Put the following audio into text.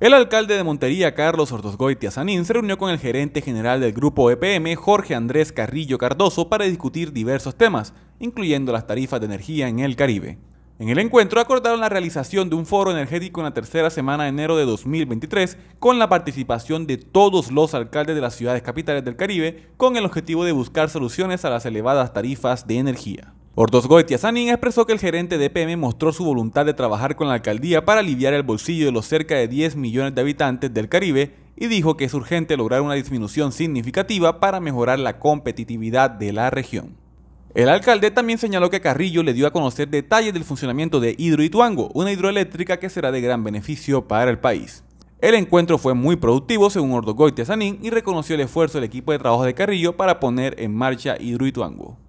El alcalde de Montería, Carlos ortosgoy Sanín, se reunió con el gerente general del grupo EPM, Jorge Andrés Carrillo Cardoso, para discutir diversos temas, incluyendo las tarifas de energía en el Caribe. En el encuentro acordaron la realización de un foro energético en la tercera semana de enero de 2023 con la participación de todos los alcaldes de las ciudades capitales del Caribe con el objetivo de buscar soluciones a las elevadas tarifas de energía. Ordozgoitia Sanín expresó que el gerente de e PM mostró su voluntad de trabajar con la alcaldía para aliviar el bolsillo de los cerca de 10 millones de habitantes del Caribe y dijo que es urgente lograr una disminución significativa para mejorar la competitividad de la región. El alcalde también señaló que Carrillo le dio a conocer detalles del funcionamiento de Hidroituango, una hidroeléctrica que será de gran beneficio para el país. El encuentro fue muy productivo según Ordogoy Sanín y reconoció el esfuerzo del equipo de trabajo de Carrillo para poner en marcha Hidroituango.